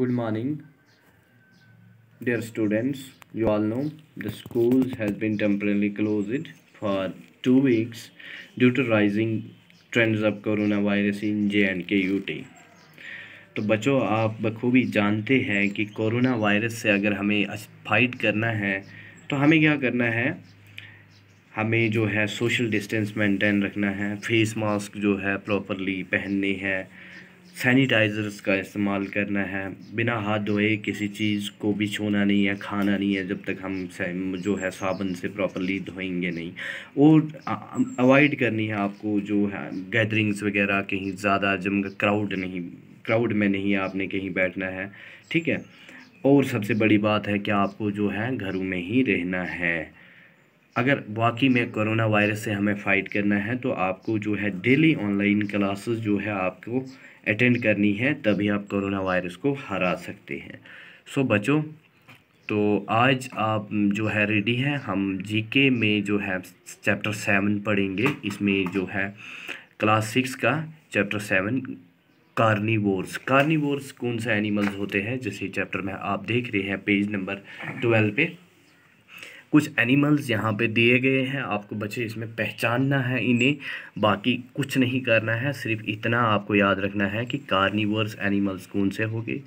good morning dear students you all know the schools has been temporarily closed for two weeks due to rising trends of coronavirus in J and K U T तो बच्चों आप बखूबी जानते हैं कि corona virus से अगर हमें फाइट करना है तो हमें क्या करना है हमें जो है सोशल डिस्टेंस मेंटेन रखना है फेस मास्क जो है प्रॉपरली पहननी है सैनिटाइज़र्स का इस्तेमाल करना है बिना हाथ धोए किसी चीज़ को भी छूना नहीं है खाना नहीं है जब तक हम जो है साबुन से प्रॉपरली धोएंगे नहीं और अवॉइड करनी है आपको जो है गैदरिंग्स वगैरह कहीं ज़्यादा जम क्राउड नहीं क्राउड में नहीं आपने कहीं बैठना है ठीक है और सबसे बड़ी बात है कि आपको जो है घरों में ही रहना है अगर वाकई में कोरोना वायरस से हमें फ़ाइट करना है तो आपको जो है डेली ऑनलाइन क्लासेस जो है आपको अटेंड करनी है तभी आप कोरोना वायरस को हरा सकते हैं सो बच्चों तो आज आप जो है रेडी हैं हम जीके में जो है चैप्टर सेवन पढ़ेंगे इसमें जो है क्लास सिक्स का चैप्टर सेवन कार्निवोर्स कार्निवोर्स कौन सा एनिमल्स होते हैं जैसे चैप्टर में आप देख रहे हैं पेज नंबर ट्वेल्व पे कुछ एनिमल्स यहाँ पे दिए गए हैं आपको बच्चे इसमें पहचानना है इन्हें बाकी कुछ नहीं करना है सिर्फ इतना आपको याद रखना है कि कार्निवर्स एनिमल्स कौन से होंगे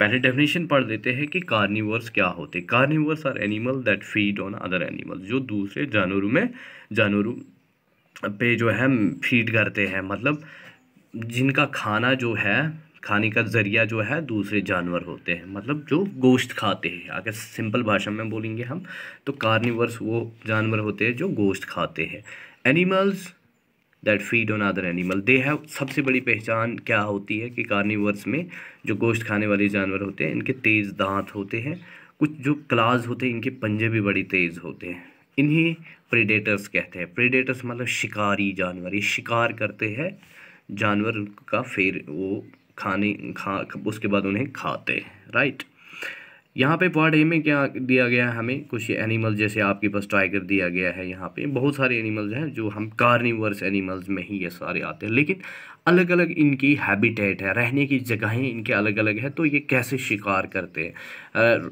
पहले डेफिनेशन पढ़ देते हैं कि कार्निवर्स क्या होते carnivores are animal that feed on other animals जो दूसरे जानवरों में जानवरों पे जो है फीड करते हैं मतलब जिनका खाना जो है खाने का ज़रिया जो है दूसरे जानवर होते हैं मतलब जो गोश्त खाते हैं अगर सिंपल भाषा में बोलेंगे हम तो कार्निवर्स वो जानवर होते हैं जो गोश्त खाते हैं animals that feed on other animal they have सबसे बड़ी पहचान क्या होती है कि कार्निवर्स में जो गोश्त खाने वाले जानवर होते हैं इनके तेज़ दांत होते हैं कुछ जो क्लाज होते हैं इनके पंजे भी बड़े तेज़ होते हैं इन्हीं प्रेडेटर्स कहते हैं प्रेडेटर्स मतलब शिकारी जानवर ये शिकार करते हैं जानवर का फेर वो खाने खा उसके बाद उन्हें खाते राइट यहाँ पे पार्ट ए में क्या दिया गया है हमें कुछ एनिमल जैसे आपके पास टाइगर दिया गया है यहाँ पे बहुत सारे एनिमल्स हैं जो हम कार्निवर्स एनिमल्स में ही ये सारे आते हैं लेकिन अलग अलग इनकी हैबिटेट है रहने की जगहें इनके अलग अलग है तो ये कैसे शिकार करते हैं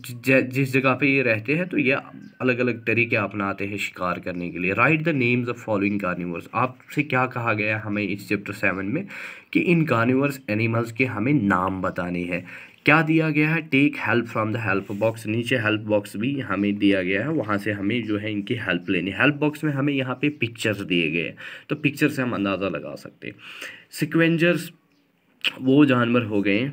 जिस जगह पे ये रहते हैं तो ये अलग अलग तरीके अपनाते हैं शिकार करने के लिए write the names of following carnivores आपसे क्या कहा गया हमें इस चैप्टर सेवन में कि इन कार्निवर्स एनिमल्स के हमें नाम बताने हैं क्या दिया गया है take help from the help box नीचे हेल्प बॉक्स भी हमें दिया गया है वहाँ से हमें जो है इनकी हेल्प लेनी हेल्प बॉक्स में हमें यहाँ पे पिक्चर्स दिए गए हैं तो पिक्चर से हम अंदाज़ा लगा सकते हैं सिक्वेंजर्स वो जानवर हो गए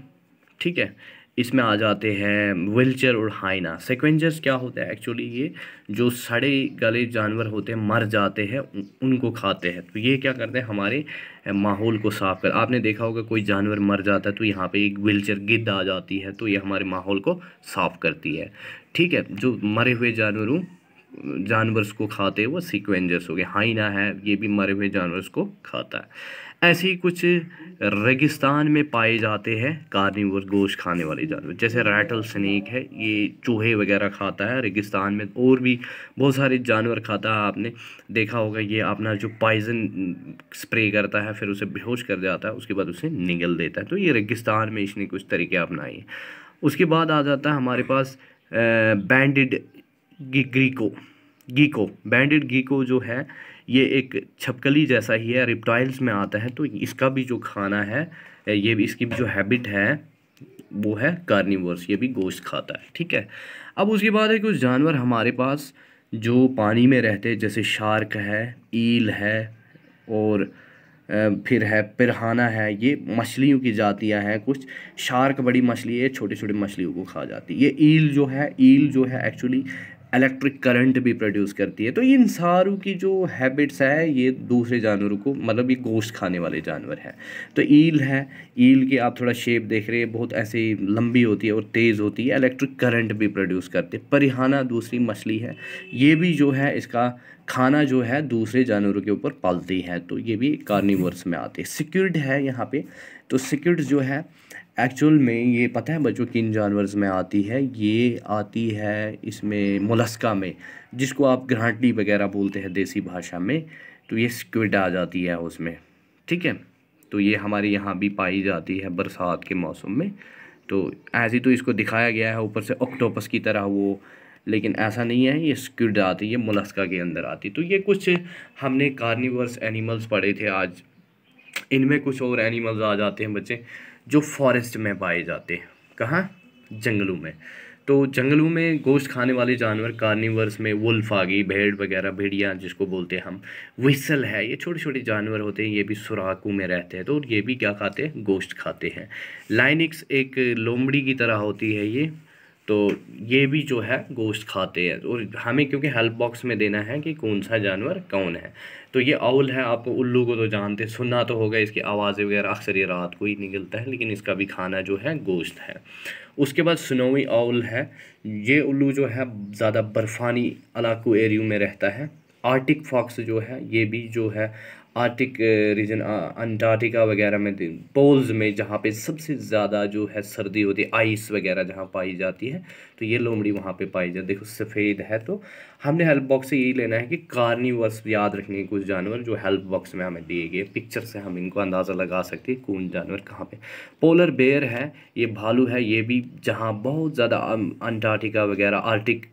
ठीक है इसमें आ जाते हैं विल्चर और हाइना सेक्वेंजर्स क्या होता है एक्चुअली ये जो सड़े गले जानवर होते हैं मर जाते हैं उनको खाते हैं तो ये क्या करते हैं हमारे माहौल को साफ कर आपने देखा होगा कोई जानवर मर जाता है तो यहाँ पे एक विल्चर गिद्ध आ जाती है तो ये हमारे माहौल को साफ करती है ठीक है जो मरे हुए जानवरों जानवर को खाते वो सिक्वेंजर्स हो गए हाइना है ये भी मरे हुए जानवर को खाता है ऐसे ही कुछ रेगिस्तान में पाए जाते हैं कार्निवर गोश्त खाने वाले जानवर जैसे रैटल स्नैक है ये चूहे वगैरह खाता है रेगिस्तान में और भी बहुत सारे जानवर खाता है आपने देखा होगा ये अपना जो पाइजन स्प्रे करता है फिर उसे बेहोश कर जाता है उसके बाद उसे निगल देता है तो ये रेगिस्तान में इसने कुछ तरीके अपनाए उसके बाद आ जाता है हमारे पास बैंडेड ग्रीको गीको बैंडेड गीको जो है ये एक छपकली जैसा ही है रिप्टाइल्स में आता है तो इसका भी जो खाना है ये भी इसकी भी जो हैबिट है वो है कार्निवर्स ये भी गोश्त खाता है ठीक है अब उसके बाद है कुछ जानवर हमारे पास जो पानी में रहते जैसे शार्क है ईल है और फिर है पिरहाना है ये मछलियों की जातियां हैं कुछ शार्क बड़ी मछली है छोटे छोटे मछलियों को खा जाती है ये ईल जो है ईल जो है एक्चुअली इलेक्ट्रिक करंट भी प्रोड्यूस करती है तो इन सारों की जो हैबिट्स है ये दूसरे जानवरों को मतलब ये गोश्त खाने वाले जानवर हैं तो ईल है ईल की आप थोड़ा शेप देख रहे हैं बहुत ऐसे लंबी होती है और तेज़ होती है इलेक्ट्रिक करंट भी प्रोड्यूस करती है परिहाना दूसरी मछली है ये भी जो है इसका खाना जो है दूसरे जानवरों के ऊपर पालती है तो ये भी कार्निवर्स में आते हैं सिक्यूर्ड है यहाँ पर तो सिक्यूर्ड जो है एक्चुअल में ये पता है बच्चों किन जानवर्स में आती है ये आती है इसमें मुलस्का में जिसको आप ग्रांटली वगैरह बोलते हैं देसी भाषा में तो ये स्क्विड आ जाती है उसमें ठीक है तो ये हमारे यहाँ भी पाई जाती है बरसात के मौसम में तो ऐसे तो इसको दिखाया गया है ऊपर से ऑक्टोपस की तरह वो लेकिन ऐसा नहीं है ये स्क्विड आती है मुलस्का के अंदर आती तो ये कुछ हमने कार्निवर्स एनिमल्स पढ़े थे आज इनमें कुछ और एनिमल्स आ जाते हैं बच्चे जो फॉरेस्ट में पाए जाते हैं कहाँ जंगलों में तो जंगलों में गोश्त खाने वाले जानवर कार्निवर्स में वुल्फ आ गई भेड़ वगैरह भेड़िया जिसको बोलते हैं हम विसल है ये छोटे छोटे जानवर होते हैं ये भी सुराखों में रहते हैं तो ये भी क्या खाते हैं गोश्त खाते हैं लाइनिक्स एक लोमड़ी की तरह होती है ये तो ये भी जो है गोश्त खाते हैं और हमें क्योंकि हेल्प बॉक्स में देना है कि कौन सा जानवर कौन है तो ये अउल है आप उल्लू को तो जानते सुनना तो होगा इसकी आवाज़ें वगैरह अक्सर ये रात को ही निकलता है लेकिन इसका भी खाना जो है गोश्त है उसके बाद स्नोवी आउल है ये उल्लू जो है ज़्यादा बर्फ़ानी इलाकों एरियो में रहता है आर्टिक फॉक्स जो है ये भी जो है आर्टिक रीजन अंटार्कटिका वगैरह में पोल्स में जहाँ पे सबसे ज़्यादा जो है सर्दी होती है आइस वगैरह जहाँ पाई जाती है तो ये लोमड़ी वहाँ पे पाई जाती है देखो सफ़ेद है तो हमने हेल्प बॉक्स से यही लेना है कि कार्निवर्स याद रखने कुछ जानवर जो हेल्प बॉक्स में हमें दिए गए पिक्चर से हम इनको अंदाज़ा लगा सकते हैं कौन जानवर कहाँ पर पोलर बेयर है ये भालू है ये भी जहाँ बहुत ज़्यादा अंटार्कटिका वगैरह आर्टिक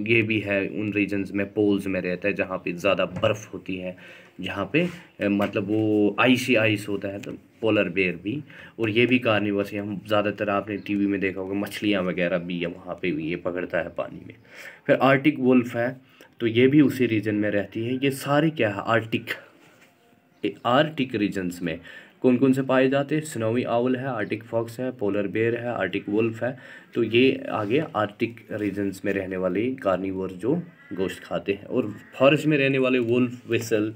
ये भी है उन रीजन्स में पोल्स में रहता है जहाँ पे ज़्यादा बर्फ़ होती है जहाँ पे मतलब वो आइसी आइस होता है तो पोलर बेयर भी और ये भी कार्निवर्स है हम ज़्यादातर आपने टीवी में देखा होगा मछलियाँ वगैरह भी ये वहाँ पे ये पकड़ता है पानी में फिर आर्टिक वुल्फ है तो ये भी उसी रीजन में रहती है ये सारे क्या है आर्टिक आर्टिक रीजन्स में कौन कौन से पाए जाते हैं स्नोवी आउल है आर्टिक फॉक्स है पोलर बेयर है आर्टिक वुल्फ है तो ये आगे आर्टिक रीजन्स में रहने वाले कार्निवर जो गोश्त खाते हैं और फॉरेस्ट में रहने वाले वुल्फ विसल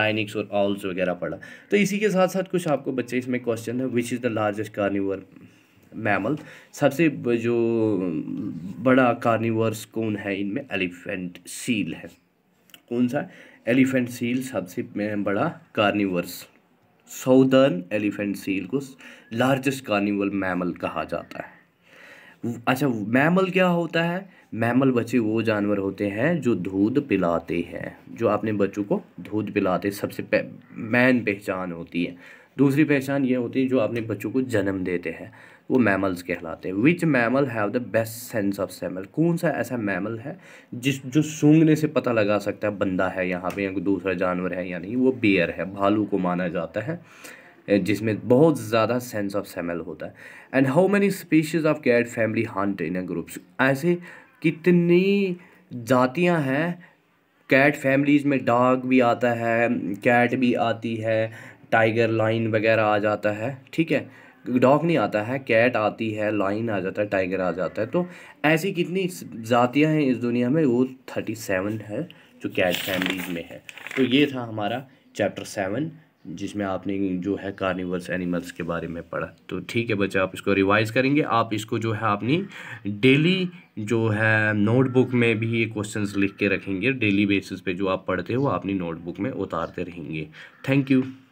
लाइनिक्स और आउल्स वगैरह पड़ा तो इसी के साथ साथ कुछ आपको बच्चे इसमें क्वेश्चन है which is the largest carnivore mammal सबसे जो बड़ा कार्निवर्स कौन है इनमें एलिफेंट सील है कौन सा एलिफेंट सील सबसे बड़ा कार्निवर्स साउदर्न एलिफेंट सील को लार्जेस्ट कार्निवल मैमल कहा जाता है अच्छा मैमल क्या होता है मैमल बच्चे वो जानवर होते हैं जो दूध पिलाते हैं जो अपने बच्चों को दूध पिलाते सबसे मैन पहचान होती है दूसरी पहचान ये होती है जो अपने बच्चों को जन्म देते हैं वो मैमल्स कहलाते हैं which mammal have the best sense of smell कौन सा ऐसा मैमल है जिस जो सूंघने से पता लगा सकता है बंदा है यहाँ पे या कोई दूसरा जानवर है या नहीं वो बियर है भालू को माना जाता है जिसमें बहुत ज़्यादा सेंस ऑफ सेमल होता है and how many species of cat family hunt in a groups ऐसे कितनी जातियाँ हैं कैट फैमिलीज़ में डॉग भी आता है कैट भी आती है टाइगर लाइन वगैरह आ जाता है ठीक है डॉग नहीं आता है कैट आती है लाइन आ जाता है टाइगर आ जाता है तो ऐसी कितनी जातियाँ हैं इस दुनिया में वो थर्टी सेवन है जो कैट फैमिलीज में है तो ये था हमारा चैप्टर सेवन जिसमें आपने जो है कार्निवल्स एनिमल्स के बारे में पढ़ा तो ठीक है बच्चा आप इसको रिवाइज़ करेंगे आप इसको जो है अपनी डेली जो है नोटबुक में भी ये क्वेश्चंस लिख के रखेंगे डेली बेसिस पे जो आप पढ़ते हो अपनी नोटबुक में उतारते रहेंगे थैंक यू